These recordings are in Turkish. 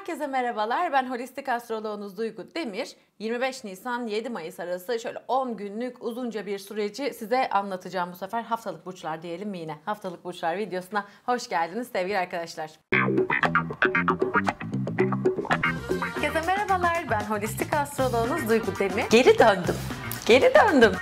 Herkese merhabalar. Ben holistik astroloğunuz Duygu Demir. 25 Nisan 7 Mayıs arası şöyle 10 günlük uzunca bir süreci size anlatacağım bu sefer. Haftalık burçlar diyelim mi yine? Haftalık burçlar videosuna hoş geldiniz sevgili arkadaşlar. Herkese merhabalar. Ben holistik astroloğunuz Duygu Demir. Geri döndüm. Geri döndüm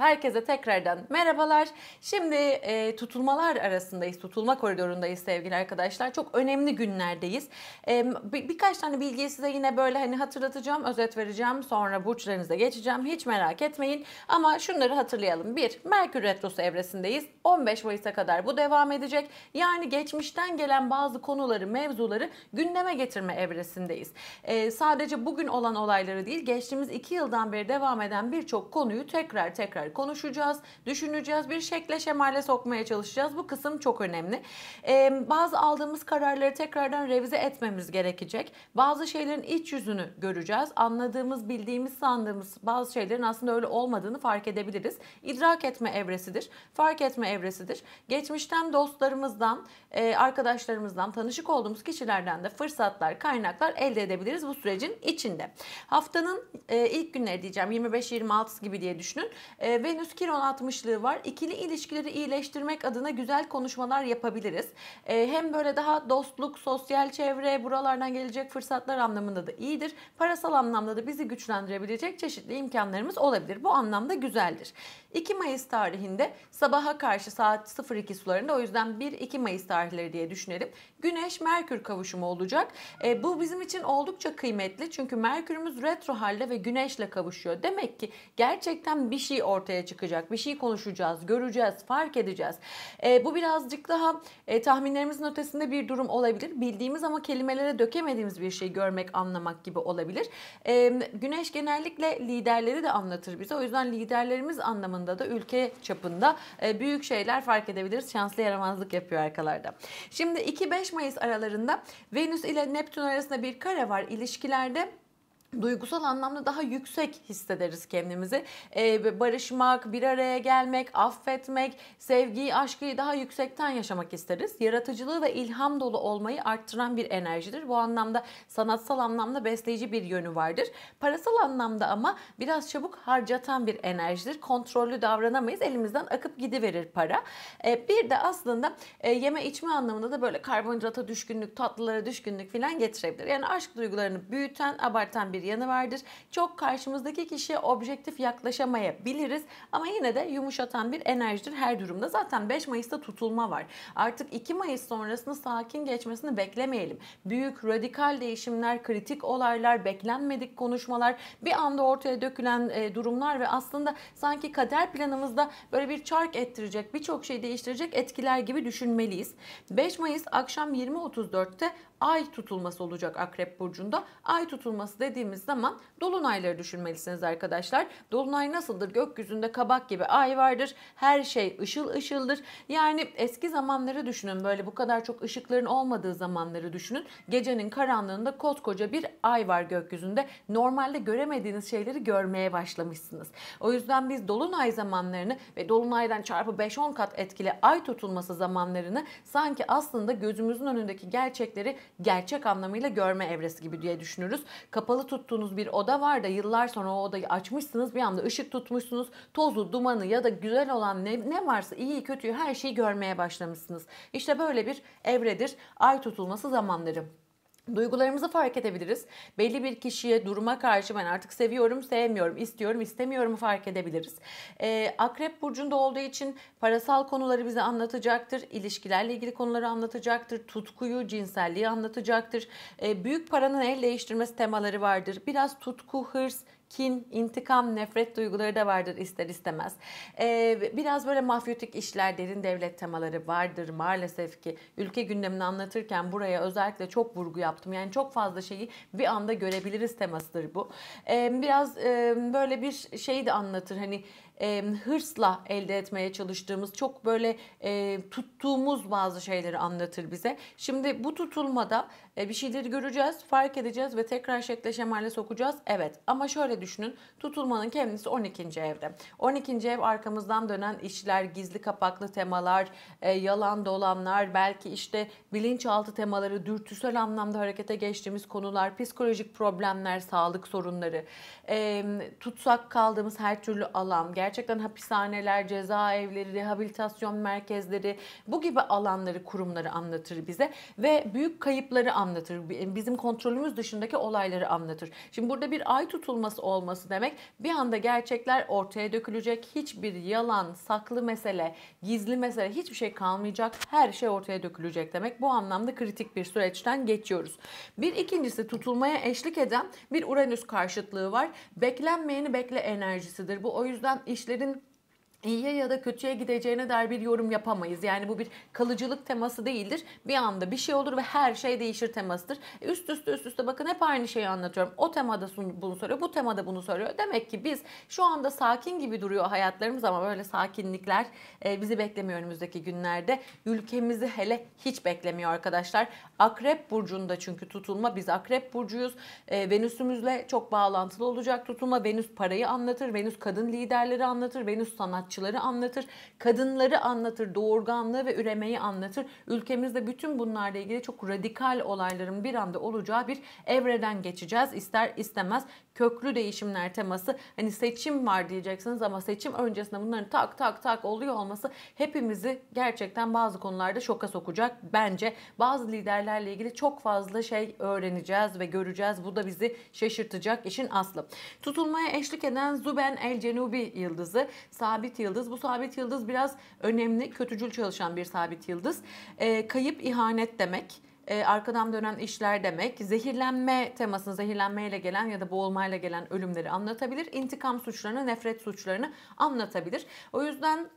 herkese tekrardan merhabalar. Şimdi e, tutulmalar arasındayız, tutulma koridorundayız sevgili arkadaşlar. Çok önemli günlerdeyiz. E, bir, birkaç tane bilgiyi size yine böyle hani hatırlatacağım, özet vereceğim. Sonra burçlarınıza geçeceğim. Hiç merak etmeyin. Ama şunları hatırlayalım. Bir, Merkür Retrosu evresindeyiz. 15 Mayıs'a kadar bu devam edecek. Yani geçmişten gelen bazı konuları, mevzuları gündeme getirme evresindeyiz. E, sadece bugün olan olayları değil, geçtiğimiz iki yıldan beri devam eden birçok konuyu tekrar tekrar bunları konuşacağız, düşüneceğiz, bir şekle şemale sokmaya çalışacağız. Bu kısım çok önemli. Ee, bazı aldığımız kararları tekrardan revize etmemiz gerekecek. Bazı şeylerin iç yüzünü göreceğiz. Anladığımız, bildiğimiz, sandığımız bazı şeylerin aslında öyle olmadığını fark edebiliriz. İdrak etme evresidir, fark etme evresidir. Geçmişten dostlarımızdan, e, arkadaşlarımızdan, tanışık olduğumuz kişilerden de fırsatlar, kaynaklar elde edebiliriz bu sürecin içinde. Haftanın e, ilk günleri diyeceğim 25-26 gibi diye düşünün e, Venüs Kiron 60'lığı var. İkili ilişkileri iyileştirmek adına güzel konuşmalar yapabiliriz. E, hem böyle daha dostluk, sosyal çevre buralardan gelecek fırsatlar anlamında da iyidir. Parasal anlamda da bizi güçlendirebilecek çeşitli imkanlarımız olabilir. Bu anlamda güzeldir. 2 Mayıs tarihinde sabaha karşı saat 02 sularında o yüzden 1-2 Mayıs tarihleri diye düşünelim. Güneş Merkür kavuşumu olacak. E, bu bizim için oldukça kıymetli çünkü Merkür'ümüz retro halde ve Güneş'le kavuşuyor. Demek ki gerçekten bir şey ortaya ortaya çıkacak. Bir şey konuşacağız, göreceğiz, fark edeceğiz. E, bu birazcık daha e, tahminlerimizin ötesinde bir durum olabilir. Bildiğimiz ama kelimelere dökemediğimiz bir şey görmek, anlamak gibi olabilir. E, güneş genellikle liderleri de anlatır bize. O yüzden liderlerimiz anlamında da ülke çapında e, büyük şeyler fark edebiliriz. Şanslı yaramazlık yapıyor arkalarda. Şimdi 2-5 Mayıs aralarında Venüs ile Neptün arasında bir kare var ilişkilerde duygusal anlamda daha yüksek hissederiz kendimizi. Ee, barışmak, bir araya gelmek, affetmek, sevgiyi, aşkı daha yüksekten yaşamak isteriz. Yaratıcılığı ve ilham dolu olmayı arttıran bir enerjidir. Bu anlamda sanatsal anlamda besleyici bir yönü vardır. Parasal anlamda ama biraz çabuk harcatan bir enerjidir. Kontrollü davranamayız. Elimizden akıp gidiverir para. Ee, bir de aslında e, yeme içme anlamında da böyle karbonhidrata düşkünlük, tatlılara düşkünlük filan getirebilir. Yani aşk duygularını büyüten, abartan bir bir yanı vardır. Çok karşımızdaki kişiye objektif yaklaşamayabiliriz ama yine de yumuşatan bir enerjidir her durumda. Zaten 5 Mayıs'ta tutulma var. Artık 2 Mayıs sonrasını sakin geçmesini beklemeyelim. Büyük radikal değişimler, kritik olaylar, beklenmedik konuşmalar, bir anda ortaya dökülen e, durumlar ve aslında sanki kader planımızda böyle bir çark ettirecek, birçok şey değiştirecek etkiler gibi düşünmeliyiz. 5 Mayıs akşam 20.34'te ay tutulması olacak Akrep Burcu'nda. Ay tutulması dediğimiz zaman dolunayları düşünmelisiniz arkadaşlar. Dolunay nasıldır? Gökyüzünde kabak gibi ay vardır. Her şey ışıl ışıldır. Yani eski zamanları düşünün. Böyle bu kadar çok ışıkların olmadığı zamanları düşünün. Gecenin karanlığında koskoca bir ay var gökyüzünde. Normalde göremediğiniz şeyleri görmeye başlamışsınız. O yüzden biz dolunay zamanlarını ve dolunaydan çarpı 5-10 kat etkili ay tutulması zamanlarını sanki aslında gözümüzün önündeki gerçekleri gerçek anlamıyla görme evresi gibi diye düşünürüz. Kapalı tuttuğunuz bir oda var da yıllar sonra o odayı açmışsınız bir anda ışık tutmuşsunuz. Tozu, dumanı ya da güzel olan ne, ne varsa iyi kötüyü her şeyi görmeye başlamışsınız. İşte böyle bir evredir ay tutulması zamanları. Duygularımızı fark edebiliriz. Belli bir kişiye duruma karşı ben artık seviyorum, sevmiyorum, istiyorum, istemiyorum fark edebiliriz. Ee, Akrep Burcu'nda olduğu için parasal konuları bize anlatacaktır. ilişkilerle ilgili konuları anlatacaktır. Tutkuyu, cinselliği anlatacaktır. Ee, büyük paranın el değiştirmesi temaları vardır. Biraz tutku, hırs, kin, intikam, nefret duyguları da vardır ister istemez. Ee, biraz böyle mafyotik işler, derin devlet temaları vardır maalesef ki. Ülke gündemini anlatırken buraya özellikle çok vurgu yaptım. Yani çok fazla şeyi bir anda görebiliriz temasıdır bu. Ee, biraz e, böyle bir şey de anlatır. Hani e, hırsla elde etmeye çalıştığımız, çok böyle e, tuttuğumuz bazı şeyleri anlatır bize. Şimdi bu tutulmada e, bir şeyleri göreceğiz, fark edeceğiz ve tekrar şekle şemale sokacağız. Evet ama şöyle düşünün, tutulmanın kendisi 12. evde. 12. ev arkamızdan dönen işler, gizli kapaklı temalar, e, yalan dolanlar, belki işte bilinçaltı temaları, dürtüsel anlamda harekete geçtiğimiz konular, psikolojik problemler, sağlık sorunları, e, tutsak kaldığımız her türlü alan, gerçekten gerçekten hapishaneler, cezaevleri, rehabilitasyon merkezleri bu gibi alanları, kurumları anlatır bize ve büyük kayıpları anlatır. Bizim kontrolümüz dışındaki olayları anlatır. Şimdi burada bir ay tutulması olması demek bir anda gerçekler ortaya dökülecek. Hiçbir yalan, saklı mesele, gizli mesele hiçbir şey kalmayacak. Her şey ortaya dökülecek demek. Bu anlamda kritik bir süreçten geçiyoruz. Bir ikincisi tutulmaya eşlik eden bir Uranüs karşıtlığı var. Beklenmeyeni bekle enerjisidir. Bu o yüzden iş işlerin iyiye ya da kötüye gideceğine dair bir yorum yapamayız. Yani bu bir kalıcılık teması değildir. Bir anda bir şey olur ve her şey değişir temasıdır. E, üst üste üst üste bakın hep aynı şeyi anlatıyorum. O temada bunu soruyor bu temada bunu soruyor Demek ki biz şu anda sakin gibi duruyor hayatlarımız ama böyle sakinlikler e, bizi beklemiyor önümüzdeki günlerde. Ülkemizi hele hiç beklemiyor arkadaşlar. Akrep burcunda çünkü tutulma biz Akrep burcuyuz. E, Venüsümüzle çok bağlantılı olacak tutulma. Venüs parayı anlatır, Venüs kadın liderleri anlatır, Venüs sanat sanatçıları anlatır, kadınları anlatır, doğurganlığı ve üremeyi anlatır. Ülkemizde bütün bunlarla ilgili çok radikal olayların bir anda olacağı bir evreden geçeceğiz. ister istemez köklü değişimler teması hani seçim var diyeceksiniz ama seçim öncesinde bunların tak tak tak oluyor olması hepimizi gerçekten bazı konularda şoka sokacak. Bence bazı liderlerle ilgili çok fazla şey öğreneceğiz ve göreceğiz. Bu da bizi şaşırtacak işin aslı. Tutulmaya eşlik eden Zuben El Cenubi yıldızı, sabit yıldız. Bu sabit yıldız biraz önemli, kötücül çalışan bir sabit yıldız. E, kayıp ihanet demek e, arkadan dönen işler demek. Zehirlenme temasını zehirlenmeyle gelen ya da boğulmayla gelen ölümleri anlatabilir. İntikam suçlarını, nefret suçlarını anlatabilir. O yüzden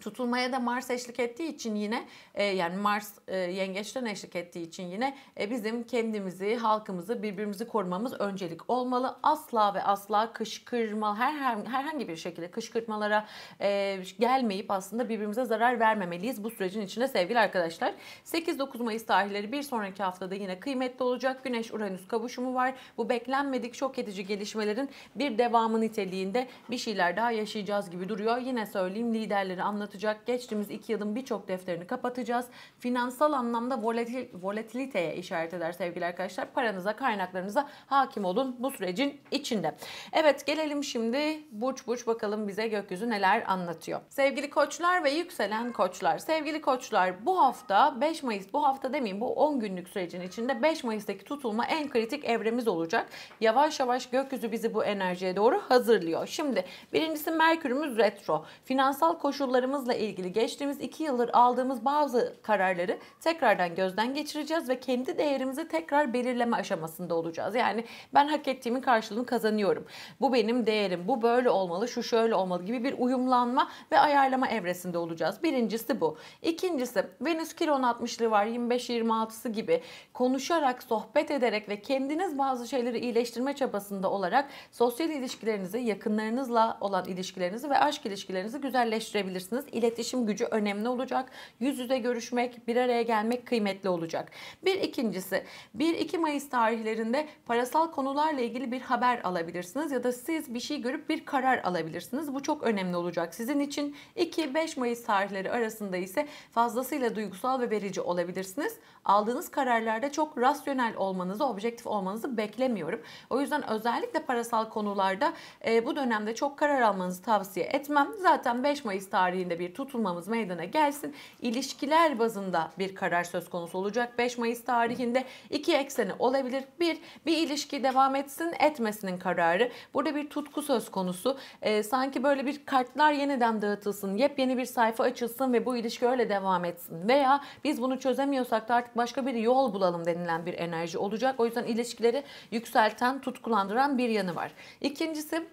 tutulmaya da Mars eşlik ettiği için yine e, yani Mars e, yengeçten eşlik ettiği için yine e, bizim kendimizi, halkımızı, birbirimizi korumamız öncelik olmalı. Asla ve asla kışkırma her, her herhangi bir şekilde kışkırtmalara e, gelmeyip aslında birbirimize zarar vermemeliyiz bu sürecin içinde sevgili arkadaşlar. 8-9 Mayıs tarihleri bir sonraki haftada yine kıymetli olacak. Güneş Uranüs kavuşumu var. Bu beklenmedik şok edici gelişmelerin bir devamı niteliğinde bir şeyler daha yaşayacağız gibi duruyor. Yine söyleyeyim liderleri anlatacağım anlatacak. Geçtiğimiz iki yılın birçok defterini kapatacağız. Finansal anlamda volatil, volatiliteye işaret eder sevgili arkadaşlar. Paranıza, kaynaklarınıza hakim olun bu sürecin içinde. Evet gelelim şimdi burç burç bakalım bize gökyüzü neler anlatıyor. Sevgili koçlar ve yükselen koçlar. Sevgili koçlar bu hafta 5 Mayıs bu hafta demeyeyim bu 10 günlük sürecin içinde 5 Mayıs'taki tutulma en kritik evremiz olacak. Yavaş yavaş gökyüzü bizi bu enerjiye doğru hazırlıyor. Şimdi birincisi Merkür'ümüz retro. Finansal koşullarımız kararlarımızla ilgili geçtiğimiz iki yıldır aldığımız bazı kararları tekrardan gözden geçireceğiz ve kendi değerimizi tekrar belirleme aşamasında olacağız. Yani ben hak ettiğimin karşılığını kazanıyorum. Bu benim değerim, bu böyle olmalı, şu şöyle olmalı gibi bir uyumlanma ve ayarlama evresinde olacağız. Birincisi bu. İkincisi Venüs Kiron 60'lı var 25-26'sı gibi konuşarak, sohbet ederek ve kendiniz bazı şeyleri iyileştirme çabasında olarak sosyal ilişkilerinizi, yakınlarınızla olan ilişkilerinizi ve aşk ilişkilerinizi güzelleştirebilirsiniz olacaksınız. İletişim gücü önemli olacak. Yüz yüze görüşmek, bir araya gelmek kıymetli olacak. Bir ikincisi 1-2 Mayıs tarihlerinde parasal konularla ilgili bir haber alabilirsiniz ya da siz bir şey görüp bir karar alabilirsiniz. Bu çok önemli olacak sizin için. 2-5 Mayıs tarihleri arasında ise fazlasıyla duygusal ve verici olabilirsiniz. Aldığınız kararlarda çok rasyonel olmanızı, objektif olmanızı beklemiyorum. O yüzden özellikle parasal konularda e, bu dönemde çok karar almanızı tavsiye etmem. Zaten 5 Mayıs tarihinde halinde bir tutulmamız meydana gelsin. İlişkiler bazında bir karar söz konusu olacak. 5 Mayıs tarihinde iki ekseni olabilir. Bir, bir ilişki devam etsin etmesinin kararı. Burada bir tutku söz konusu. E, sanki böyle bir kartlar yeniden dağıtılsın. Yepyeni bir sayfa açılsın ve bu ilişki öyle devam etsin. Veya biz bunu çözemiyorsak da artık başka bir yol bulalım denilen bir enerji olacak. O yüzden ilişkileri yükselten, tutkulandıran bir yanı var. İkincisi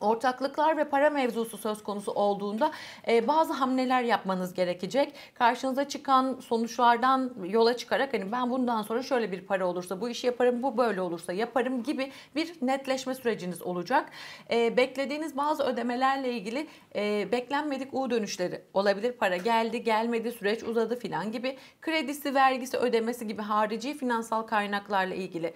Ortaklıklar ve para mevzusu söz konusu olduğunda e, bazı hamleler yapmanız gerekecek. Karşınıza çıkan sonuçlardan yola çıkarak hani ben bundan sonra şöyle bir para olursa bu işi yaparım, bu böyle olursa yaparım gibi bir netleşme süreciniz olacak. E, beklediğiniz bazı ödemelerle ilgili e, beklenmedik U dönüşleri olabilir. Para geldi, gelmedi, süreç uzadı filan gibi. Kredisi, vergisi, ödemesi gibi harici finansal kaynaklarla ilgili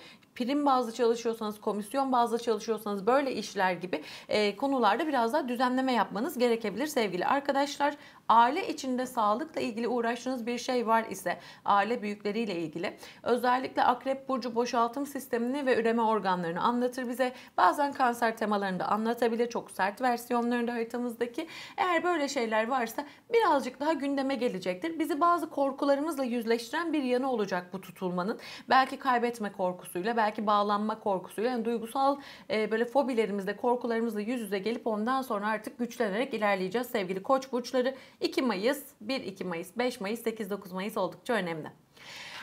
prim bazlı çalışıyorsanız, komisyon bazlı çalışıyorsanız böyle işler gibi e, konularda biraz daha düzenleme yapmanız gerekebilir sevgili arkadaşlar. Aile içinde sağlıkla ilgili uğraştığınız bir şey var ise aile büyükleriyle ilgili özellikle akrep burcu boşaltım sistemini ve üreme organlarını anlatır bize. Bazen kanser temalarını da anlatabilir. Çok sert versiyonlarında haritamızdaki. Eğer böyle şeyler varsa birazcık daha gündeme gelecektir. Bizi bazı korkularımızla yüzleştiren bir yanı olacak bu tutulmanın. Belki kaybetme korkusuyla, belki bağlanma korkusuyla, yani duygusal e, böyle fobilerimizle, korkularımızla yüz yüze gelip ondan sonra artık güçlenerek ilerleyeceğiz sevgili koç burçları. 2 Mayıs, 1-2 Mayıs, 5 Mayıs, 8-9 Mayıs oldukça önemli.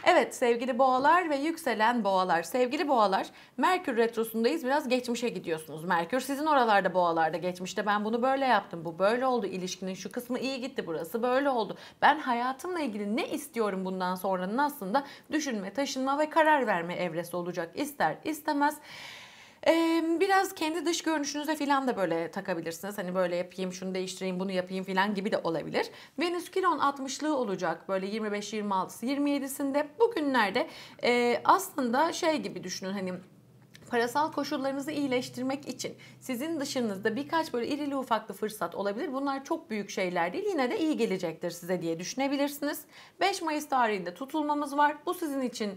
Evet sevgili boğalar ve yükselen boğalar. Sevgili boğalar Merkür Retrosu'ndayız biraz geçmişe gidiyorsunuz. Merkür sizin oralarda boğalarda geçmişte ben bunu böyle yaptım. Bu böyle oldu ilişkinin şu kısmı iyi gitti burası böyle oldu. Ben hayatımla ilgili ne istiyorum bundan sonranın aslında düşünme taşınma ve karar verme evresi olacak ister istemez biraz kendi dış görünüşünüze filan da böyle takabilirsiniz. Hani böyle yapayım, şunu değiştireyim, bunu yapayım filan gibi de olabilir. Venüs Kiron 60'lığı olacak böyle 25-26'sı 27'sinde. Bugünlerde e, aslında şey gibi düşünün hani parasal koşullarınızı iyileştirmek için sizin dışınızda birkaç böyle irili ufaklı fırsat olabilir. Bunlar çok büyük şeyler değil. Yine de iyi gelecektir size diye düşünebilirsiniz. 5 Mayıs tarihinde tutulmamız var. Bu sizin için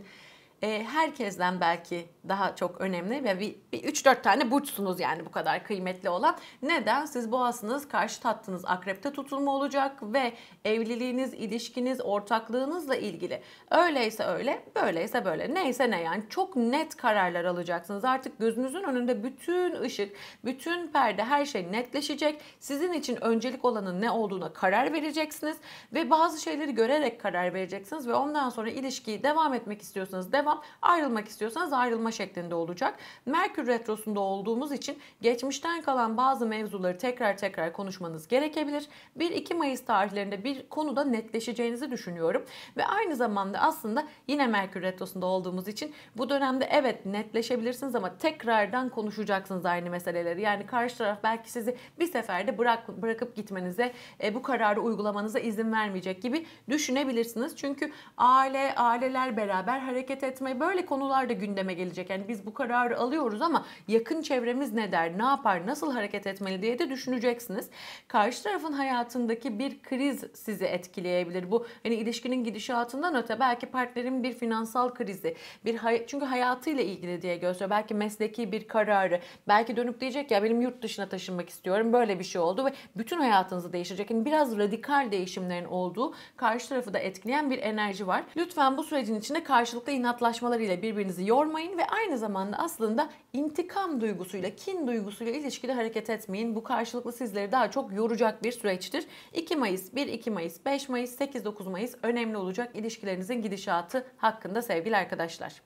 e, herkesten belki daha çok önemli ve bir, bir 3-4 tane burçsunuz yani bu kadar kıymetli olan. Neden? Siz boğasınız, karşı tattınız akrepte tutulma olacak ve evliliğiniz, ilişkiniz, ortaklığınızla ilgili. Öyleyse öyle, böyleyse böyle. Neyse ne yani çok net kararlar alacaksınız. Artık gözünüzün önünde bütün ışık, bütün perde her şey netleşecek. Sizin için öncelik olanın ne olduğuna karar vereceksiniz ve bazı şeyleri görerek karar vereceksiniz ve ondan sonra ilişkiyi devam etmek istiyorsanız devam, ayrılmak istiyorsanız ayrılmak açıklama şeklinde olacak. Merkür Retrosu'nda olduğumuz için geçmişten kalan bazı mevzuları tekrar tekrar konuşmanız gerekebilir. 1-2 Mayıs tarihlerinde bir konuda netleşeceğinizi düşünüyorum. Ve aynı zamanda aslında yine Merkür Retrosu'nda olduğumuz için bu dönemde evet netleşebilirsiniz ama tekrardan konuşacaksınız aynı meseleleri. Yani karşı taraf belki sizi bir seferde bırak, bırakıp gitmenize, e, bu kararı uygulamanıza izin vermeyecek gibi düşünebilirsiniz. Çünkü aile, aileler beraber hareket etme böyle konular da gündeme gelecek gelecek. Yani biz bu kararı alıyoruz ama yakın çevremiz ne der, ne yapar, nasıl hareket etmeli diye de düşüneceksiniz. Karşı tarafın hayatındaki bir kriz sizi etkileyebilir. Bu hani ilişkinin gidişatından öte belki partnerin bir finansal krizi, bir hay- çünkü hayatıyla ilgili diye gösteriyor. Belki mesleki bir kararı, belki dönüp diyecek ya benim yurt dışına taşınmak istiyorum. Böyle bir şey oldu ve bütün hayatınızı değiştirecek. Yani biraz radikal değişimlerin olduğu, karşı tarafı da etkileyen bir enerji var. Lütfen bu sürecin içinde karşılıklı inatlaşmalarıyla birbirinizi yormayın ve aynı zamanda aslında intikam duygusuyla, kin duygusuyla ilişkili hareket etmeyin. Bu karşılıklı sizleri daha çok yoracak bir süreçtir. 2 Mayıs, 1-2 Mayıs, 5 Mayıs, 8-9 Mayıs önemli olacak ilişkilerinizin gidişatı hakkında sevgili arkadaşlar.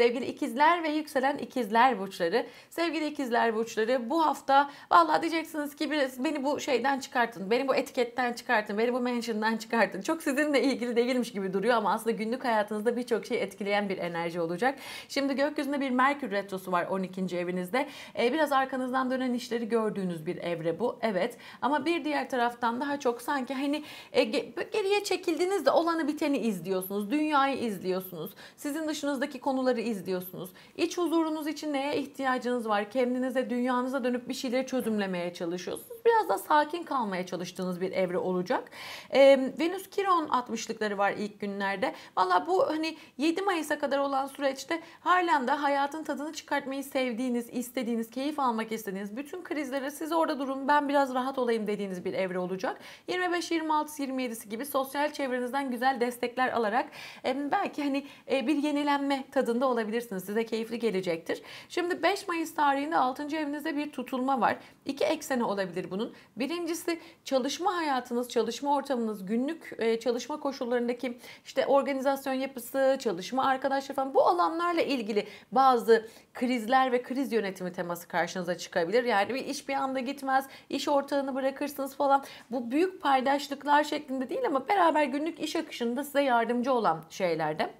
Sevgili ikizler ve yükselen ikizler burçları. Sevgili ikizler burçları bu hafta vallahi diyeceksiniz ki biraz beni bu şeyden çıkartın. Beni bu etiketten çıkartın. Beni bu mention'dan çıkartın. Çok sizinle ilgili değilmiş gibi duruyor ama aslında günlük hayatınızda birçok şey etkileyen bir enerji olacak. Şimdi gökyüzünde bir Merkür retrosu var 12. evinizde. Ee, biraz arkanızdan dönen işleri gördüğünüz bir evre bu. Evet ama bir diğer taraftan daha çok sanki hani e, geriye çekildiğinizde olanı biteni izliyorsunuz. Dünyayı izliyorsunuz. Sizin dışınızdaki konuları izliyorsunuz? İç huzurunuz için neye ihtiyacınız var? Kendinize, dünyanıza dönüp bir şeyleri çözümlemeye çalışıyorsunuz. Biraz da sakin kalmaya çalıştığınız bir evre olacak. Ee, Venüs Kiron 60'lıkları var ilk günlerde. Valla bu hani 7 Mayıs'a kadar olan süreçte halen de hayatın tadını çıkartmayı sevdiğiniz, istediğiniz, keyif almak istediğiniz bütün krizlere siz orada durun ben biraz rahat olayım dediğiniz bir evre olacak. 25, 26, 27'si gibi sosyal çevrenizden güzel destekler alarak e, belki hani e, bir yenilenme tadında olabilirsiniz alabilirsiniz. Size keyifli gelecektir. Şimdi 5 Mayıs tarihinde 6. evinizde bir tutulma var. İki ekseni olabilir bunun. Birincisi çalışma hayatınız, çalışma ortamınız, günlük e, çalışma koşullarındaki işte organizasyon yapısı, çalışma arkadaşları falan bu alanlarla ilgili bazı krizler ve kriz yönetimi teması karşınıza çıkabilir. Yani bir iş bir anda gitmez, iş ortağını bırakırsınız falan. Bu büyük paydaşlıklar şeklinde değil ama beraber günlük iş akışında size yardımcı olan şeylerde.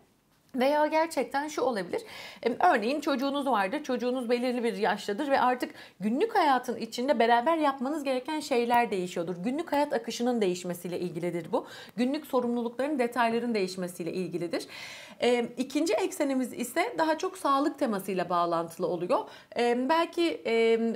Veya gerçekten şu olabilir. Örneğin çocuğunuz vardır. Çocuğunuz belirli bir yaştadır ve artık günlük hayatın içinde beraber yapmanız gereken şeyler değişiyordur. Günlük hayat akışının değişmesiyle ilgilidir bu. Günlük sorumlulukların, detayların değişmesiyle ilgilidir. İkinci eksenimiz ise daha çok sağlık temasıyla bağlantılı oluyor. Belki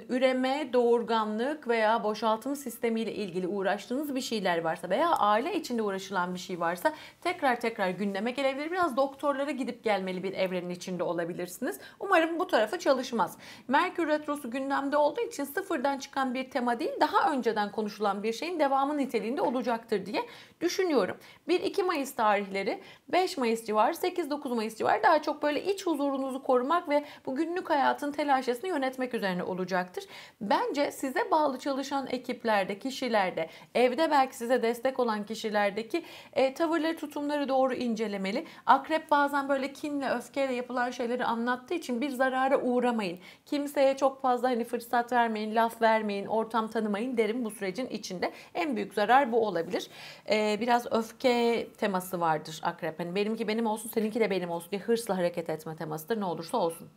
üreme, doğurganlık veya boşaltım sistemiyle ilgili uğraştığınız bir şeyler varsa veya aile içinde uğraşılan bir şey varsa tekrar tekrar gündeme gelebilir. Biraz doktorlar noktalara gidip gelmeli bir evrenin içinde olabilirsiniz. Umarım bu tarafa çalışmaz. Merkür Retrosu gündemde olduğu için sıfırdan çıkan bir tema değil daha önceden konuşulan bir şeyin devamı niteliğinde olacaktır diye düşünüyorum. 1-2 Mayıs tarihleri 5 Mayıs civarı 8-9 Mayıs civarı daha çok böyle iç huzurunuzu korumak ve bu günlük hayatın telaşesini yönetmek üzerine olacaktır. Bence size bağlı çalışan ekiplerde, kişilerde, evde belki size destek olan kişilerdeki e, tavırları, tutumları doğru incelemeli. Akrep bazı bazen böyle kinle, öfkeyle yapılan şeyleri anlattığı için bir zarara uğramayın. Kimseye çok fazla hani fırsat vermeyin, laf vermeyin, ortam tanımayın derim bu sürecin içinde. En büyük zarar bu olabilir. Ee, biraz öfke teması vardır akrep. Hani benimki benim olsun, seninki de benim olsun diye hırsla hareket etme temasıdır. Ne olursa olsun.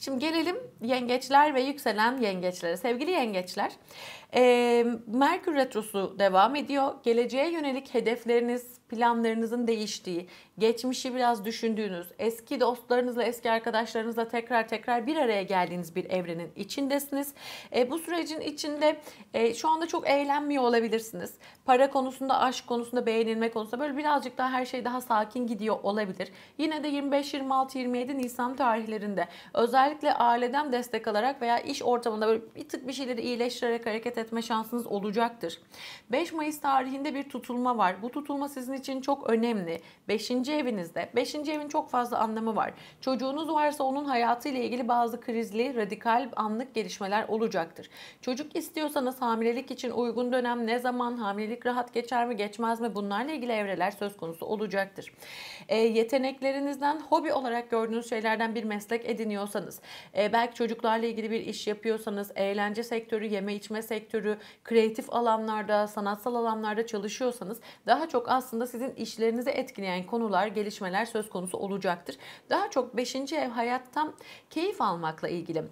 Şimdi gelelim yengeçler ve yükselen yengeçlere. Sevgili yengeçler, e, Merkür Retrosu devam ediyor. Geleceğe yönelik hedefleriniz, planlarınızın değiştiği, geçmişi biraz düşündüğünüz, eski dostlarınızla, eski arkadaşlarınızla tekrar tekrar bir araya geldiğiniz bir evrenin içindesiniz. E, bu sürecin içinde e, şu anda çok eğlenmiyor olabilirsiniz. Para konusunda, aşk konusunda, beğenilme konusunda böyle birazcık daha her şey daha sakin gidiyor olabilir. Yine de 25, 26, 27 Nisan tarihlerinde özellikle aileden destek alarak veya iş ortamında böyle bir tık bir şeyleri iyileştirerek hareket etme şansınız olacaktır. 5 Mayıs tarihinde bir tutulma var. Bu tutulma sizin için çok önemli. 5. evinizde. 5. evin çok fazla anlamı var. Çocuğunuz varsa onun hayatıyla ilgili bazı krizli, radikal, anlık gelişmeler olacaktır. Çocuk istiyorsanız hamilelik için uygun dönem ne zaman, hamilelik rahat geçer mi, geçmez mi bunlarla ilgili evreler söz konusu olacaktır. E, yeteneklerinizden, hobi olarak gördüğünüz şeylerden bir meslek ediniyorsanız, e, belki çocuklarla ilgili bir iş yapıyorsanız, eğlence sektörü, yeme içme sektörü, sektörü, kreatif alanlarda, sanatsal alanlarda çalışıyorsanız daha çok aslında sizin işlerinizi etkileyen konular, gelişmeler söz konusu olacaktır. Daha çok 5. ev hayattan keyif almakla ilgili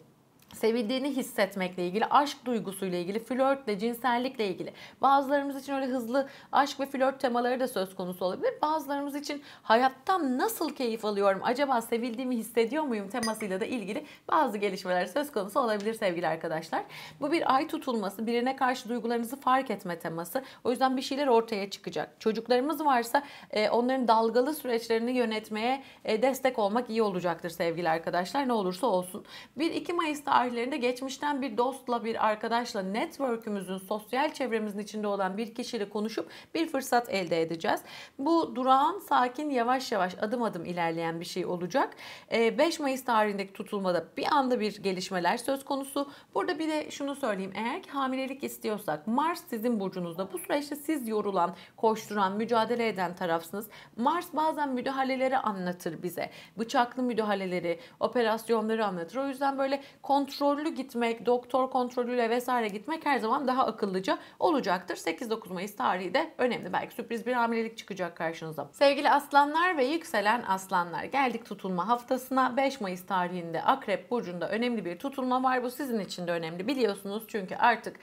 sevildiğini hissetmekle ilgili, aşk duygusuyla ilgili, flörtle, cinsellikle ilgili. Bazılarımız için öyle hızlı aşk ve flört temaları da söz konusu olabilir. Bazılarımız için hayattan nasıl keyif alıyorum, acaba sevildiğimi hissediyor muyum temasıyla da ilgili bazı gelişmeler söz konusu olabilir sevgili arkadaşlar. Bu bir ay tutulması, birine karşı duygularınızı fark etme teması. O yüzden bir şeyler ortaya çıkacak. Çocuklarımız varsa e, onların dalgalı süreçlerini yönetmeye e, destek olmak iyi olacaktır sevgili arkadaşlar. Ne olursa olsun. bir 2 Mayıs'ta tarihlerinde geçmişten bir dostla bir arkadaşla network'ümüzün sosyal çevremizin içinde olan bir kişiyle konuşup bir fırsat elde edeceğiz. Bu durağan, sakin, yavaş yavaş adım adım ilerleyen bir şey olacak. 5 ee, Mayıs tarihindeki tutulmada bir anda bir gelişmeler söz konusu. Burada bir de şunu söyleyeyim. Eğer ki hamilelik istiyorsak Mars sizin burcunuzda. Bu süreçte siz yorulan, koşturan, mücadele eden tarafsınız. Mars bazen müdahaleleri anlatır bize. Bıçaklı müdahaleleri, operasyonları anlatır. O yüzden böyle kontrol kontrollü gitmek, doktor kontrolüyle vesaire gitmek her zaman daha akıllıca olacaktır. 8-9 Mayıs tarihi de önemli. Belki sürpriz bir hamilelik çıkacak karşınıza. Sevgili aslanlar ve yükselen aslanlar geldik tutulma haftasına. 5 Mayıs tarihinde Akrep Burcu'nda önemli bir tutulma var. Bu sizin için de önemli biliyorsunuz çünkü artık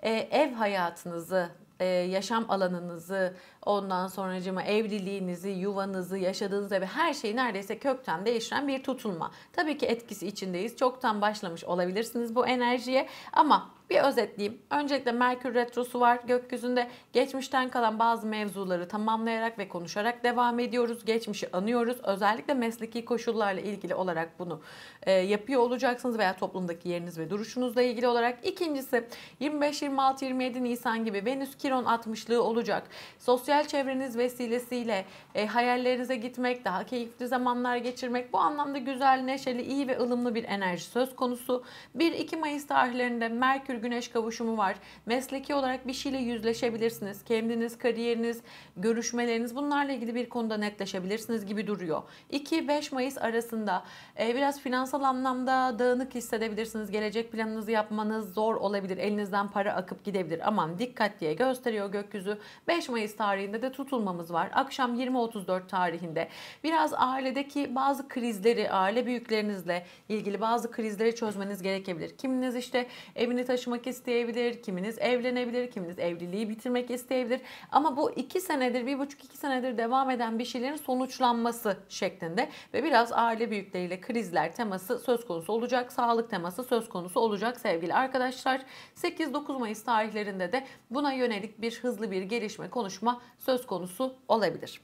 e, ev hayatınızı e, yaşam alanınızı, ondan sonracıma evliliğinizi, yuvanızı, yaşadığınız evi her şeyi neredeyse kökten değiştiren bir tutulma. Tabii ki etkisi içindeyiz. Çoktan başlamış olabilirsiniz bu enerjiye ama bir özetleyeyim. Öncelikle Merkür Retrosu var gökyüzünde. Geçmişten kalan bazı mevzuları tamamlayarak ve konuşarak devam ediyoruz. Geçmişi anıyoruz. Özellikle mesleki koşullarla ilgili olarak bunu e, yapıyor olacaksınız veya toplumdaki yeriniz ve duruşunuzla ilgili olarak. İkincisi 25, 26, 27 Nisan gibi Venüs Kiron 60'lığı olacak. Sosyal çevreniz vesilesiyle e, hayallerinize gitmek, daha keyifli zamanlar geçirmek bu anlamda güzel, neşeli, iyi ve ılımlı bir enerji söz konusu. 1-2 Mayıs tarihlerinde Merkür güneş kavuşumu var. Mesleki olarak bir şeyle yüzleşebilirsiniz. Kendiniz, kariyeriniz, görüşmeleriniz bunlarla ilgili bir konuda netleşebilirsiniz gibi duruyor. 2-5 Mayıs arasında e, biraz finansal anlamda dağınık hissedebilirsiniz. Gelecek planınızı yapmanız zor olabilir. Elinizden para akıp gidebilir. Aman dikkat diye gösteriyor gökyüzü. 5 Mayıs tarihinde de tutulmamız var. Akşam 20.34 tarihinde biraz ailedeki bazı krizleri, aile büyüklerinizle ilgili bazı krizleri çözmeniz gerekebilir. Kiminiz işte evini taşıma taşımak isteyebilir, kiminiz evlenebilir, kiminiz evliliği bitirmek isteyebilir. Ama bu iki senedir, bir buçuk iki senedir devam eden bir şeylerin sonuçlanması şeklinde ve biraz aile büyükleriyle krizler teması söz konusu olacak. Sağlık teması söz konusu olacak sevgili arkadaşlar. 8-9 Mayıs tarihlerinde de buna yönelik bir hızlı bir gelişme konuşma söz konusu olabilir.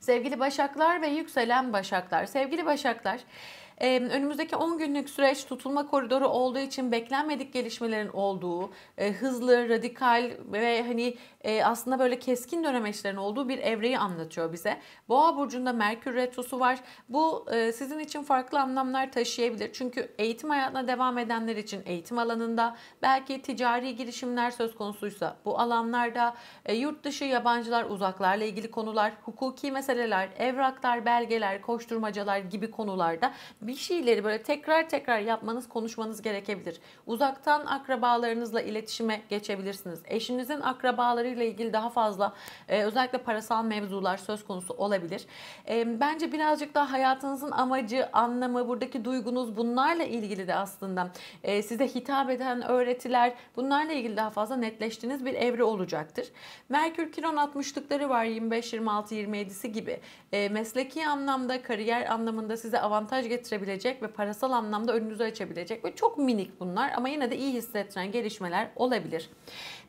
Sevgili Başaklar ve yükselen Başaklar. Sevgili Başaklar önümüzdeki 10 günlük süreç tutulma koridoru olduğu için beklenmedik gelişmelerin olduğu, e, hızlı, radikal ve hani e, aslında böyle keskin dönemeçlerin olduğu bir evreyi anlatıyor bize. Boğa burcunda Merkür retrosu var. Bu e, sizin için farklı anlamlar taşıyabilir. Çünkü eğitim hayatına devam edenler için eğitim alanında belki ticari girişimler söz konusuysa bu alanlarda yurt dışı yabancılar uzaklarla ilgili konular, hukuki meseleler, evraklar, belgeler, koşturmacalar gibi konularda bir şeyleri böyle tekrar tekrar yapmanız, konuşmanız gerekebilir. Uzaktan akrabalarınızla iletişime geçebilirsiniz. Eşinizin akrabalarıyla ilgili daha fazla e, özellikle parasal mevzular söz konusu olabilir. E, bence birazcık daha hayatınızın amacı, anlamı, buradaki duygunuz bunlarla ilgili de aslında e, size hitap eden öğretiler bunlarla ilgili daha fazla netleştiğiniz bir evre olacaktır. Merkür Kiron 60'lıkları var 25, 26, 27'si gibi. E, mesleki anlamda, kariyer anlamında size avantaj getirecek geliştirebilecek ve parasal anlamda önünüzü açabilecek ve çok minik bunlar ama yine de iyi hissettiren gelişmeler olabilir.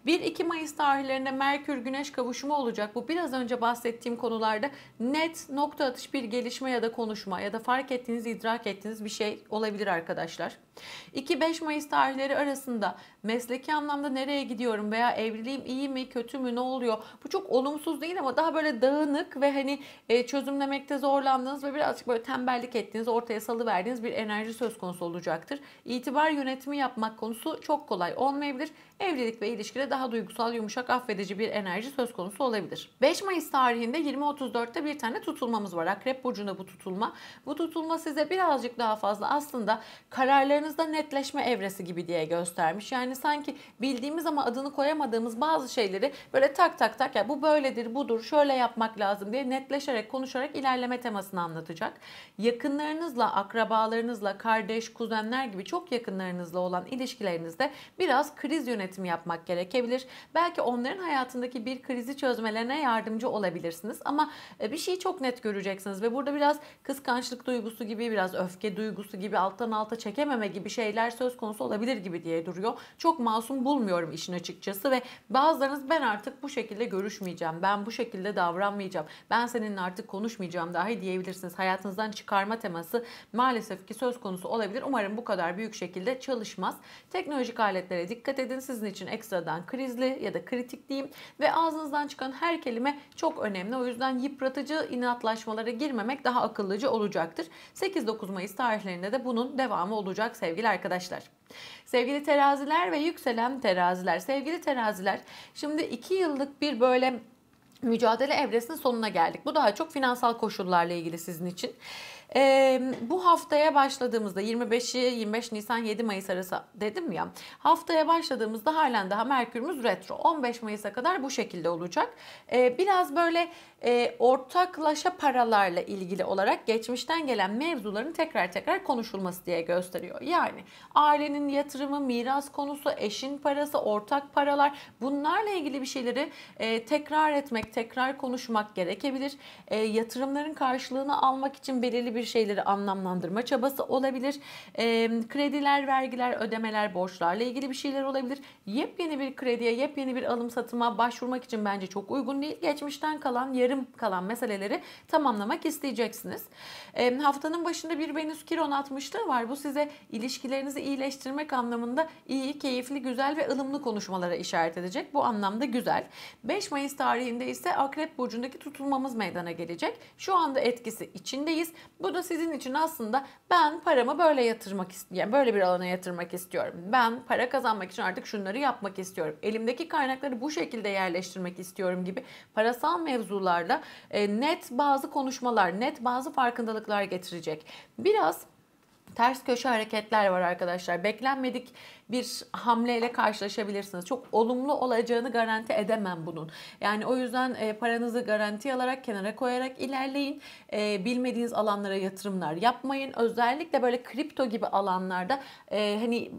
1-2 Mayıs tarihlerinde Merkür Güneş kavuşumu olacak. Bu biraz önce bahsettiğim konularda net nokta atış bir gelişme ya da konuşma ya da fark ettiğiniz, idrak ettiğiniz bir şey olabilir arkadaşlar. 2-5 Mayıs tarihleri arasında mesleki anlamda nereye gidiyorum veya evliliğim iyi mi, kötü mü, ne oluyor? Bu çok olumsuz değil ama daha böyle dağınık ve hani e, çözümlemekte zorlandığınız ve birazcık böyle tembellik ettiğiniz, ortaya salıverdiğiniz bir enerji söz konusu olacaktır. İtibar yönetimi yapmak konusu çok kolay olmayabilir evlilik ve ilişkide daha duygusal, yumuşak, affedici bir enerji söz konusu olabilir. 5 Mayıs tarihinde 20.34'te bir tane tutulmamız var. Akrep Burcu'nda bu tutulma. Bu tutulma size birazcık daha fazla aslında kararlarınızda netleşme evresi gibi diye göstermiş. Yani sanki bildiğimiz ama adını koyamadığımız bazı şeyleri böyle tak tak tak ya yani bu böyledir, budur, şöyle yapmak lazım diye netleşerek, konuşarak ilerleme temasını anlatacak. Yakınlarınızla, akrabalarınızla, kardeş, kuzenler gibi çok yakınlarınızla olan ilişkilerinizde biraz kriz yönetimi yönetimi yapmak gerekebilir. Belki onların hayatındaki bir krizi çözmelerine yardımcı olabilirsiniz. Ama e, bir şeyi çok net göreceksiniz ve burada biraz kıskançlık duygusu gibi, biraz öfke duygusu gibi, alttan alta çekememe gibi şeyler söz konusu olabilir gibi diye duruyor. Çok masum bulmuyorum işin açıkçası ve bazılarınız ben artık bu şekilde görüşmeyeceğim, ben bu şekilde davranmayacağım, ben seninle artık konuşmayacağım dahi diyebilirsiniz. Hayatınızdan çıkarma teması maalesef ki söz konusu olabilir. Umarım bu kadar büyük şekilde çalışmaz. Teknolojik aletlere dikkat edin. Siz sizin için ekstradan krizli ya da kritik diyeyim ve ağzınızdan çıkan her kelime çok önemli. O yüzden yıpratıcı inatlaşmalara girmemek daha akıllıca olacaktır. 8-9 Mayıs tarihlerinde de bunun devamı olacak sevgili arkadaşlar. Sevgili teraziler ve yükselen teraziler. Sevgili teraziler şimdi 2 yıllık bir böyle mücadele evresinin sonuna geldik. Bu daha çok finansal koşullarla ilgili sizin için. E, bu haftaya başladığımızda 25'i 25 Nisan 7 Mayıs arası dedim ya. Haftaya başladığımızda halen daha Merkür'ümüz retro. 15 Mayıs'a kadar bu şekilde olacak. E, biraz böyle e, ortaklaşa paralarla ilgili olarak geçmişten gelen mevzuların tekrar tekrar konuşulması diye gösteriyor. Yani ailenin yatırımı, miras konusu, eşin parası, ortak paralar bunlarla ilgili bir şeyleri e, tekrar etmek, tekrar konuşmak gerekebilir. E, yatırımların karşılığını almak için belirli bir şeyleri anlamlandırma çabası olabilir. E, krediler, vergiler, ödemeler, borçlarla ilgili bir şeyler olabilir. Yepyeni bir krediye, yepyeni bir alım satıma başvurmak için bence çok uygun değil. Geçmişten kalan, yarım kalan meseleleri tamamlamak isteyeceksiniz. E, haftanın başında bir Venüs Kiron 60'lığı var. Bu size ilişkilerinizi iyileştirmek anlamında iyi, keyifli, güzel ve ılımlı konuşmalara işaret edecek. Bu anlamda güzel. 5 Mayıs tarihinde ise Akrep Burcu'ndaki tutulmamız meydana gelecek. Şu anda etkisi içindeyiz. Bu da sizin için aslında ben paramı böyle yatırmak yani böyle bir alana yatırmak istiyorum. Ben para kazanmak için artık şunları yapmak istiyorum. Elimdeki kaynakları bu şekilde yerleştirmek istiyorum gibi parasal mevzularla e, net bazı konuşmalar, net bazı farkındalıklar getirecek. Biraz ters köşe hareketler var arkadaşlar. Beklenmedik bir hamleyle karşılaşabilirsiniz. Çok olumlu olacağını garanti edemem bunun. Yani o yüzden e, paranızı garanti alarak, kenara koyarak ilerleyin. E, bilmediğiniz alanlara yatırımlar yapmayın. Özellikle böyle kripto gibi alanlarda e, hani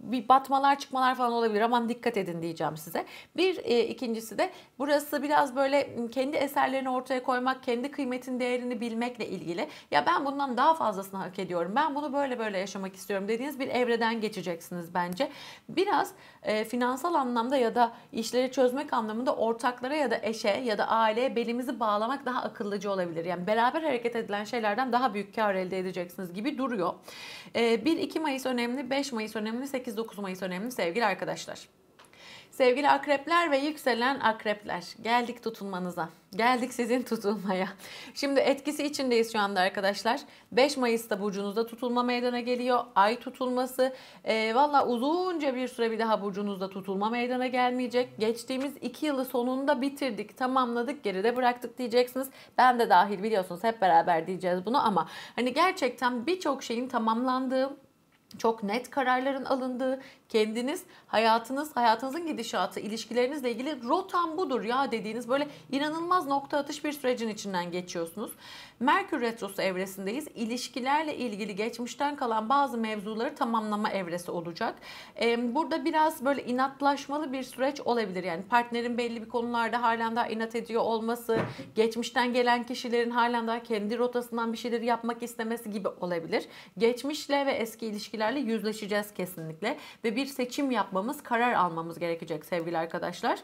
bir batmalar çıkmalar falan olabilir. ama dikkat edin diyeceğim size. Bir ikincisi de burası biraz böyle kendi eserlerini ortaya koymak, kendi kıymetin değerini bilmekle ilgili. Ya ben bundan daha fazlasını hak ediyorum. Ben bunu böyle böyle yaşamak istiyorum dediğiniz bir evreden geçeceksiniz bence bence. Biraz e, finansal anlamda ya da işleri çözmek anlamında ortaklara ya da eşe ya da aileye belimizi bağlamak daha akıllıca olabilir. Yani beraber hareket edilen şeylerden daha büyük kar elde edeceksiniz gibi duruyor. E, 1-2 Mayıs önemli, 5 Mayıs önemli, 8-9 Mayıs önemli sevgili arkadaşlar. Sevgili akrepler ve yükselen akrepler geldik tutulmanıza. Geldik sizin tutulmaya. Şimdi etkisi içindeyiz şu anda arkadaşlar. 5 Mayıs'ta burcunuzda tutulma meydana geliyor. Ay tutulması. E, ee, Valla uzunca bir süre bir daha burcunuzda tutulma meydana gelmeyecek. Geçtiğimiz 2 yılı sonunda bitirdik, tamamladık, geride bıraktık diyeceksiniz. Ben de dahil biliyorsunuz hep beraber diyeceğiz bunu ama hani gerçekten birçok şeyin tamamlandığı, çok net kararların alındığı, kendiniz hayatınız, hayatınızın gidişatı, ilişkilerinizle ilgili rotam budur ya dediğiniz böyle inanılmaz nokta atış bir sürecin içinden geçiyorsunuz. Merkür Retrosu evresindeyiz. İlişkilerle ilgili geçmişten kalan bazı mevzuları tamamlama evresi olacak. Ee, burada biraz böyle inatlaşmalı bir süreç olabilir. Yani partnerin belli bir konularda halen daha inat ediyor olması, geçmişten gelen kişilerin halen daha kendi rotasından bir şeyleri yapmak istemesi gibi olabilir. Geçmişle ve eski ilişkilerle yüzleşeceğiz kesinlikle. Ve bir bir seçim yapmamız, karar almamız gerekecek sevgili arkadaşlar.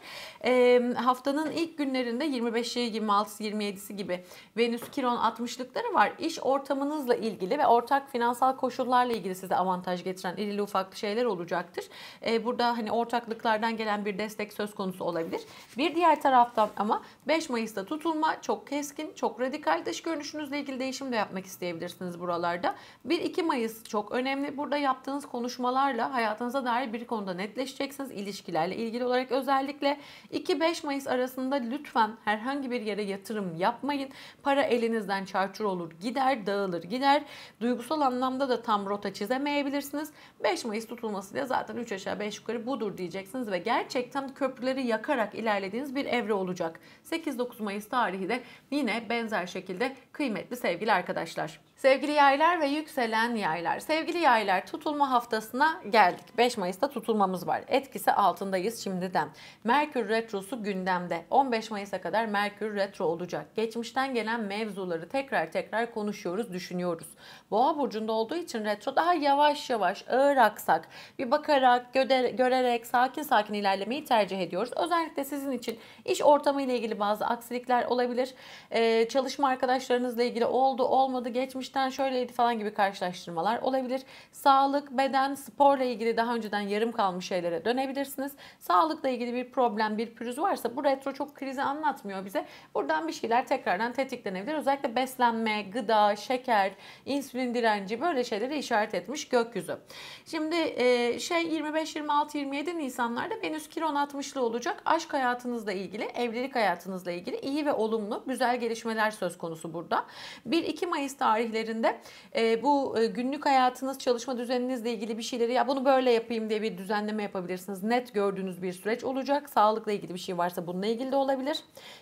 E, haftanın ilk günlerinde 25'i, 26'sı, 27'si gibi Venüs Kiron 60'lıkları var. İş ortamınızla ilgili ve ortak finansal koşullarla ilgili size avantaj getiren irili ufaklı şeyler olacaktır. E, burada hani ortaklıklardan gelen bir destek söz konusu olabilir. Bir diğer taraftan ama 5 Mayıs'ta tutulma çok keskin, çok radikal dış görünüşünüzle ilgili değişim de yapmak isteyebilirsiniz buralarda. 1-2 Mayıs çok önemli. Burada yaptığınız konuşmalarla hayatınıza dair bir konuda netleşeceksiniz ilişkilerle ilgili olarak özellikle 2-5 Mayıs arasında lütfen herhangi bir yere yatırım yapmayın. Para elinizden çarçur olur gider dağılır gider. Duygusal anlamda da tam rota çizemeyebilirsiniz. 5 Mayıs tutulmasıyla zaten 3 aşağı 5 yukarı budur diyeceksiniz ve gerçekten köprüleri yakarak ilerlediğiniz bir evre olacak. 8-9 Mayıs tarihi de yine benzer şekilde kıymetli sevgili arkadaşlar. Sevgili yaylar ve yükselen yaylar. Sevgili yaylar tutulma haftasına geldik. 5 Mayıs'ta tutulmamız var. Etkisi altındayız şimdiden. Merkür Retrosu gündemde. 15 Mayıs'a kadar Merkür Retro olacak. Geçmişten gelen mevzuları tekrar tekrar konuşuyoruz, düşünüyoruz. Boğa burcunda olduğu için retro daha yavaş yavaş, ağır aksak, bir bakarak, göder, görerek, sakin sakin ilerlemeyi tercih ediyoruz. Özellikle sizin için iş ortamı ile ilgili bazı aksilikler olabilir. Ee, çalışma arkadaşlarınızla ilgili oldu, olmadı, geçmiş geçmişten şöyleydi falan gibi karşılaştırmalar olabilir. Sağlık, beden, sporla ilgili daha önceden yarım kalmış şeylere dönebilirsiniz. Sağlıkla ilgili bir problem, bir pürüz varsa bu retro çok krizi anlatmıyor bize. Buradan bir şeyler tekrardan tetiklenebilir. Özellikle beslenme, gıda, şeker, insülin direnci böyle şeyleri işaret etmiş gökyüzü. Şimdi e, şey 25, 26, 27 Nisanlarda Venüs Kiron 60'lı olacak. Aşk hayatınızla ilgili, evlilik hayatınızla ilgili iyi ve olumlu, güzel gelişmeler söz konusu burada. 1-2 Mayıs tarihleri evlerinde e, bu e, günlük hayatınız, çalışma düzeninizle ilgili bir şeyleri ya bunu böyle yapayım diye bir düzenleme yapabilirsiniz. Net gördüğünüz bir süreç olacak. Sağlıkla ilgili bir şey varsa bununla ilgili de olabilir.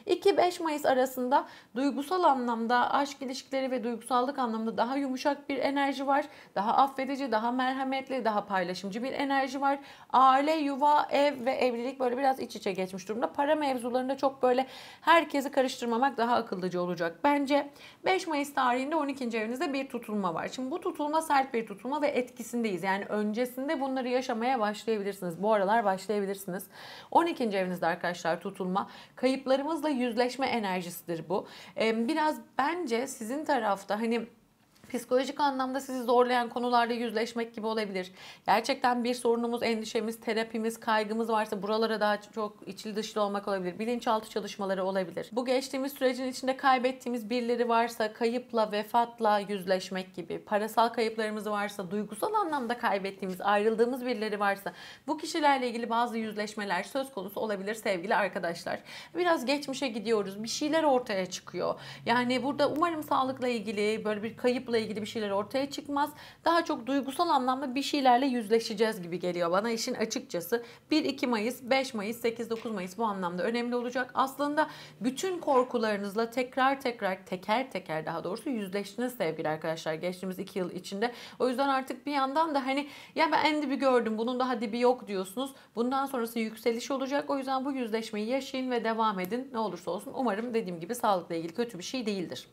2-5 Mayıs arasında duygusal anlamda aşk ilişkileri ve duygusallık anlamda daha yumuşak bir enerji var. Daha affedici, daha merhametli, daha paylaşımcı bir enerji var. Aile, yuva, ev ve evlilik böyle biraz iç içe geçmiş durumda. Para mevzularında çok böyle herkesi karıştırmamak daha akıllıca olacak. Bence 5 Mayıs tarihinde 12. ev çevrenizde bir tutulma var. Şimdi bu tutulma sert bir tutulma ve etkisindeyiz. Yani öncesinde bunları yaşamaya başlayabilirsiniz. Bu aralar başlayabilirsiniz. 12. evinizde arkadaşlar tutulma. Kayıplarımızla yüzleşme enerjisidir bu. Biraz bence sizin tarafta hani psikolojik anlamda sizi zorlayan konularla yüzleşmek gibi olabilir. Gerçekten bir sorunumuz, endişemiz, terapimiz, kaygımız varsa buralara daha çok içli dışlı olmak olabilir. Bilinçaltı çalışmaları olabilir. Bu geçtiğimiz sürecin içinde kaybettiğimiz birileri varsa kayıpla, vefatla yüzleşmek gibi. Parasal kayıplarımız varsa, duygusal anlamda kaybettiğimiz, ayrıldığımız birileri varsa bu kişilerle ilgili bazı yüzleşmeler söz konusu olabilir sevgili arkadaşlar. Biraz geçmişe gidiyoruz. Bir şeyler ortaya çıkıyor. Yani burada umarım sağlıkla ilgili böyle bir kayıpla ilgili bir şeyler ortaya çıkmaz. Daha çok duygusal anlamda bir şeylerle yüzleşeceğiz gibi geliyor bana işin açıkçası. 1-2 Mayıs, 5 Mayıs, 8-9 Mayıs bu anlamda önemli olacak. Aslında bütün korkularınızla tekrar tekrar teker teker daha doğrusu yüzleştiniz sevgili arkadaşlar geçtiğimiz 2 yıl içinde. O yüzden artık bir yandan da hani ya ben en dibi gördüm bunun daha dibi yok diyorsunuz. Bundan sonrası yükseliş olacak. O yüzden bu yüzleşmeyi yaşayın ve devam edin. Ne olursa olsun umarım dediğim gibi sağlıkla ilgili kötü bir şey değildir.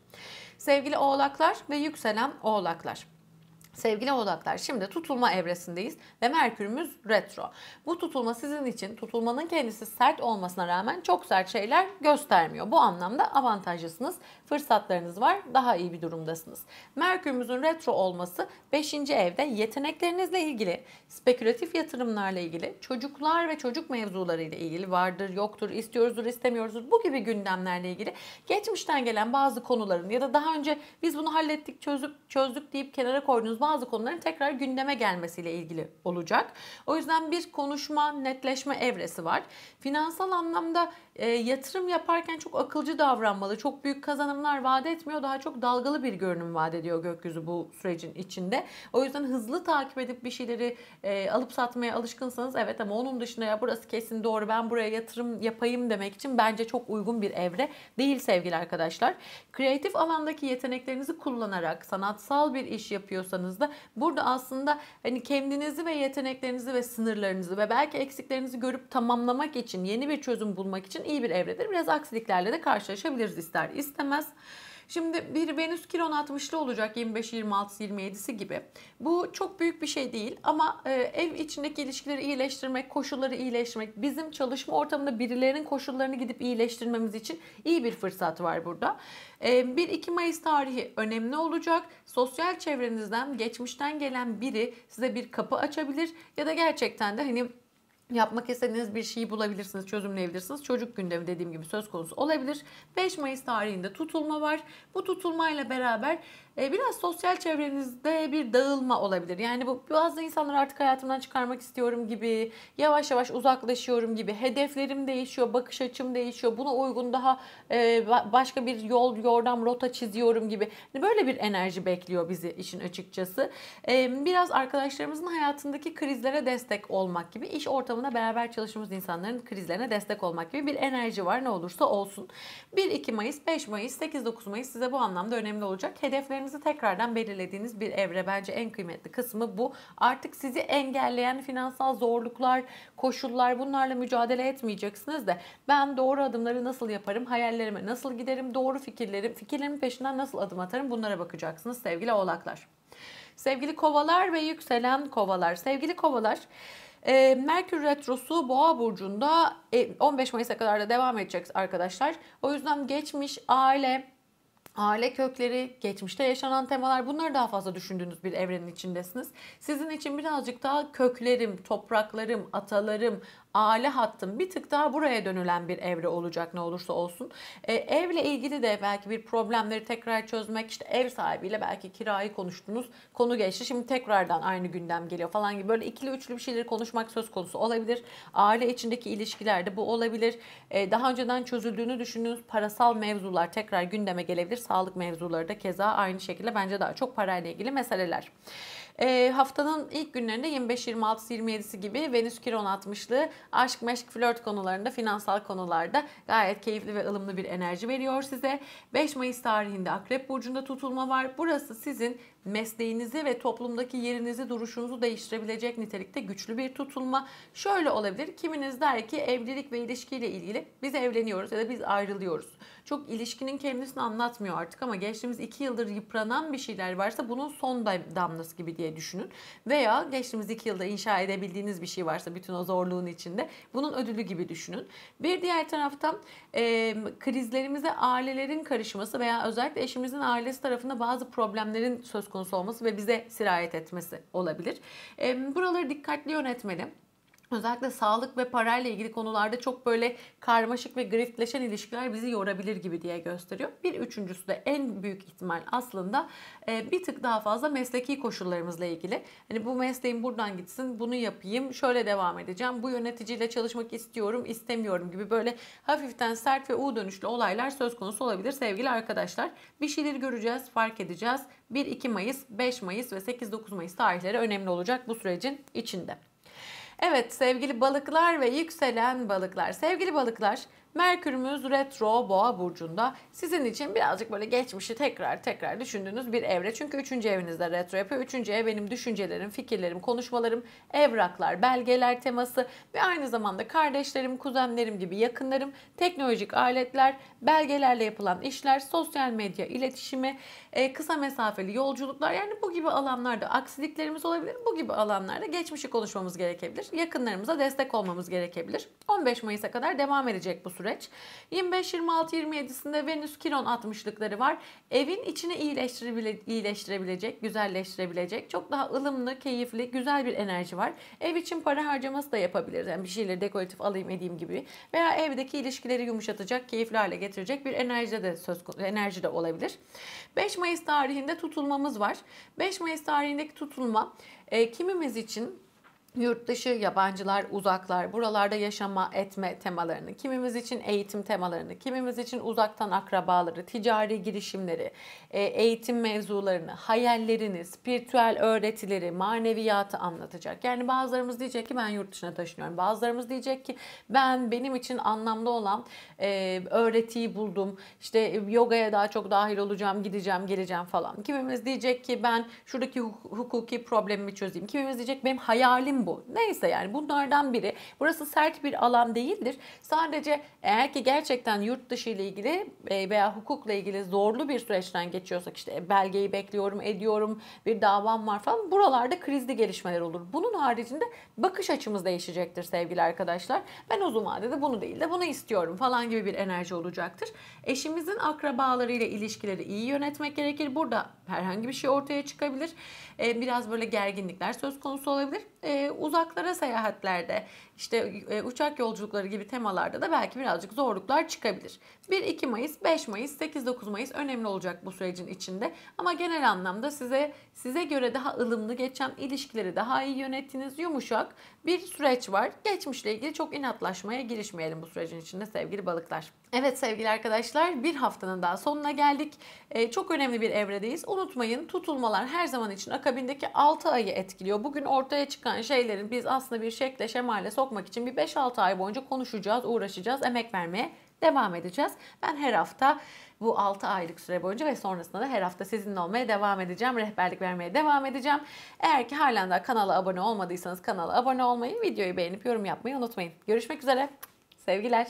Sevgili oğlaklar ve yükselen oğlaklar. Sevgili odaklar şimdi tutulma evresindeyiz ve Merkür'ümüz retro. Bu tutulma sizin için tutulmanın kendisi sert olmasına rağmen çok sert şeyler göstermiyor. Bu anlamda avantajlısınız, fırsatlarınız var, daha iyi bir durumdasınız. Merkür'ümüzün retro olması 5. evde yeteneklerinizle ilgili, spekülatif yatırımlarla ilgili, çocuklar ve çocuk mevzularıyla ilgili vardır, yoktur, istiyoruzdur, istemiyoruzdur bu gibi gündemlerle ilgili geçmişten gelen bazı konuların ya da daha önce biz bunu hallettik, çözüp çözdük deyip kenara koyduğunuz bazı konuların tekrar gündeme gelmesiyle ilgili olacak. O yüzden bir konuşma, netleşme evresi var. Finansal anlamda e, yatırım yaparken çok akılcı davranmalı. Çok büyük kazanımlar vaat etmiyor. Daha çok dalgalı bir görünüm vaat ediyor gökyüzü bu sürecin içinde. O yüzden hızlı takip edip bir şeyleri e, alıp satmaya alışkınsanız evet ama onun dışında ya burası kesin doğru ben buraya yatırım yapayım demek için bence çok uygun bir evre değil sevgili arkadaşlar. Kreatif alandaki yeteneklerinizi kullanarak sanatsal bir iş yapıyorsanız baktığınızda burada aslında hani kendinizi ve yeteneklerinizi ve sınırlarınızı ve belki eksiklerinizi görüp tamamlamak için yeni bir çözüm bulmak için iyi bir evredir. Biraz aksiliklerle de karşılaşabiliriz ister istemez. Şimdi bir Venüs Kiron 60'lı olacak 25, 26, 27'si gibi. Bu çok büyük bir şey değil ama e, ev içindeki ilişkileri iyileştirmek, koşulları iyileştirmek, bizim çalışma ortamında birilerinin koşullarını gidip iyileştirmemiz için iyi bir fırsat var burada. E, 1-2 Mayıs tarihi önemli olacak. Sosyal çevrenizden, geçmişten gelen biri size bir kapı açabilir ya da gerçekten de hani Yapmak istediğiniz bir şeyi bulabilirsiniz, çözümleyebilirsiniz. Çocuk gündemi dediğim gibi söz konusu olabilir. 5 Mayıs tarihinde tutulma var. Bu tutulmayla beraber e, biraz sosyal çevrenizde bir dağılma olabilir. Yani bu bazı insanları artık hayatımdan çıkarmak istiyorum gibi, yavaş yavaş uzaklaşıyorum gibi, hedeflerim değişiyor, bakış açım değişiyor, buna uygun daha e, başka bir yol, yordam, rota çiziyorum gibi. Hani böyle bir enerji bekliyor bizi işin açıkçası. E, biraz arkadaşlarımızın hayatındaki krizlere destek olmak gibi iş ortamı anlamda beraber çalıştığımız insanların krizlerine destek olmak gibi bir enerji var ne olursa olsun. 1-2 Mayıs, 5 Mayıs, 8-9 Mayıs size bu anlamda önemli olacak. Hedeflerinizi tekrardan belirlediğiniz bir evre bence en kıymetli kısmı bu. Artık sizi engelleyen finansal zorluklar, koşullar bunlarla mücadele etmeyeceksiniz de ben doğru adımları nasıl yaparım, hayallerime nasıl giderim, doğru fikirlerim, fikirlerimin peşinden nasıl adım atarım bunlara bakacaksınız sevgili oğlaklar. Sevgili kovalar ve yükselen kovalar. Sevgili kovalar e, Merkür Retrosu Boğa Burcu'nda 15 e, Mayıs'a kadar da devam edecek arkadaşlar. O yüzden geçmiş aile, aile kökleri, geçmişte yaşanan temalar bunları daha fazla düşündüğünüz bir evrenin içindesiniz. Sizin için birazcık daha köklerim, topraklarım, atalarım, aile hattın bir tık daha buraya dönülen bir evre olacak ne olursa olsun. E, evle ilgili de belki bir problemleri tekrar çözmek işte ev sahibiyle belki kirayı konuştunuz konu geçti şimdi tekrardan aynı gündem geliyor falan gibi böyle ikili üçlü bir şeyleri konuşmak söz konusu olabilir. Aile içindeki ilişkilerde bu olabilir. E, daha önceden çözüldüğünü düşündüğünüz parasal mevzular tekrar gündeme gelebilir. Sağlık mevzuları da keza aynı şekilde bence daha çok parayla ilgili meseleler. E, haftanın ilk günlerinde 25, 26, 27'si gibi Venüs Kiron 60'lı aşk, meşk, flört konularında, finansal konularda gayet keyifli ve ılımlı bir enerji veriyor size. 5 Mayıs tarihinde Akrep Burcu'nda tutulma var. Burası sizin mesleğinizi ve toplumdaki yerinizi, duruşunuzu değiştirebilecek nitelikte güçlü bir tutulma. Şöyle olabilir, kiminiz der ki evlilik ve ilişkiyle ilgili biz evleniyoruz ya da biz ayrılıyoruz çok ilişkinin kendisini anlatmıyor artık ama geçtiğimiz iki yıldır yıpranan bir şeyler varsa bunun son damlası gibi diye düşünün. Veya geçtiğimiz iki yılda inşa edebildiğiniz bir şey varsa bütün o zorluğun içinde bunun ödülü gibi düşünün. Bir diğer taraftan e, krizlerimize ailelerin karışması veya özellikle eşimizin ailesi tarafında bazı problemlerin söz konusu olması ve bize sirayet etmesi olabilir. E, buraları dikkatli yönetmeli. Özellikle sağlık ve parayla ilgili konularda çok böyle karmaşık ve griftleşen ilişkiler bizi yorabilir gibi diye gösteriyor. Bir üçüncüsü de en büyük ihtimal aslında e, bir tık daha fazla mesleki koşullarımızla ilgili. Hani bu mesleğim buradan gitsin, bunu yapayım, şöyle devam edeceğim, bu yöneticiyle çalışmak istiyorum, istemiyorum gibi böyle hafiften sert ve U dönüşlü olaylar söz konusu olabilir sevgili arkadaşlar. Bir şeyleri göreceğiz, fark edeceğiz. 1-2 Mayıs, 5 Mayıs ve 8-9 Mayıs tarihleri önemli olacak bu sürecin içinde. Evet sevgili balıklar ve yükselen balıklar. Sevgili balıklar Merkürümüz retro boğa burcunda. Sizin için birazcık böyle geçmişi tekrar tekrar düşündüğünüz bir evre. Çünkü üçüncü evinizde retro yapıyor. 3. ev benim düşüncelerim, fikirlerim, konuşmalarım, evraklar, belgeler teması ve aynı zamanda kardeşlerim, kuzenlerim gibi yakınlarım, teknolojik aletler, belgelerle yapılan işler, sosyal medya iletişimi, e, kısa mesafeli yolculuklar yani bu gibi alanlarda aksiliklerimiz olabilir. Bu gibi alanlarda geçmişi konuşmamız gerekebilir. Yakınlarımıza destek olmamız gerekebilir. 15 Mayıs'a kadar devam edecek bu süreç süreç. 25, 26, 27'sinde Venüs Kiron 60'lıkları var. Evin içini iyileştirebile iyileştirebilecek, güzelleştirebilecek, çok daha ılımlı, keyifli, güzel bir enerji var. Ev için para harcaması da yapabiliriz. Yani bir şeyleri dekoratif alayım edeyim gibi. Veya evdeki ilişkileri yumuşatacak, keyifli hale getirecek bir enerjide de söz enerji de olabilir. 5 Mayıs tarihinde tutulmamız var. 5 Mayıs tarihindeki tutulma e, kimimiz için yurt dışı, yabancılar, uzaklar, buralarda yaşama, etme temalarını, kimimiz için eğitim temalarını, kimimiz için uzaktan akrabaları, ticari girişimleri, e, eğitim mevzularını, hayallerini, spiritüel öğretileri, maneviyatı anlatacak. Yani bazılarımız diyecek ki ben yurt dışına taşınıyorum. Bazılarımız diyecek ki ben benim için anlamlı olan e, öğretiyi buldum. İşte e, yogaya daha çok dahil olacağım, gideceğim, geleceğim falan. Kimimiz diyecek ki ben şuradaki hukuki problemimi çözeyim. Kimimiz diyecek benim hayalim bu. Neyse yani bunlardan biri. Burası sert bir alan değildir. Sadece eğer ki gerçekten yurt dışı ile ilgili e, veya hukukla ilgili zorlu bir süreçten geçiyorsak işte belgeyi bekliyorum, ediyorum, bir davam var falan buralarda krizli gelişmeler olur. Bunun haricinde bakış açımız değişecektir sevgili arkadaşlar. Ben uzun vadede bunu değil de bunu istiyorum falan gibi bir enerji olacaktır. Eşimizin akrabalarıyla ilişkileri iyi yönetmek gerekir. Burada herhangi bir şey ortaya çıkabilir. E, biraz böyle gerginlikler söz konusu olabilir. E, uzaklara seyahatlerde işte e, uçak yolculukları gibi temalarda da belki birazcık zorluklar çıkabilir. 1-2 Mayıs, 5 Mayıs, 8-9 Mayıs önemli olacak bu sürecin içinde. Ama genel anlamda size size göre daha ılımlı geçen ilişkileri daha iyi yönettiğiniz yumuşak bir süreç var. Geçmişle ilgili çok inatlaşmaya girişmeyelim bu sürecin içinde sevgili balıklar. Evet sevgili arkadaşlar bir haftanın daha sonuna geldik. Ee, çok önemli bir evredeyiz. Unutmayın tutulmalar her zaman için akabindeki 6 ayı etkiliyor. Bugün ortaya çıkan şeylerin biz aslında bir şekle şemale sok sokmak için bir 5-6 ay boyunca konuşacağız, uğraşacağız, emek vermeye devam edeceğiz. Ben her hafta bu 6 aylık süre boyunca ve sonrasında da her hafta sizinle olmaya devam edeceğim. Rehberlik vermeye devam edeceğim. Eğer ki halen daha kanala abone olmadıysanız kanala abone olmayı, videoyu beğenip yorum yapmayı unutmayın. Görüşmek üzere. Sevgiler.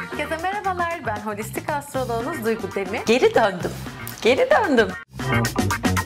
Herkese merhabalar. Ben holistik astroloğunuz Duygu Demir. Geri döndüm. Geri döndüm.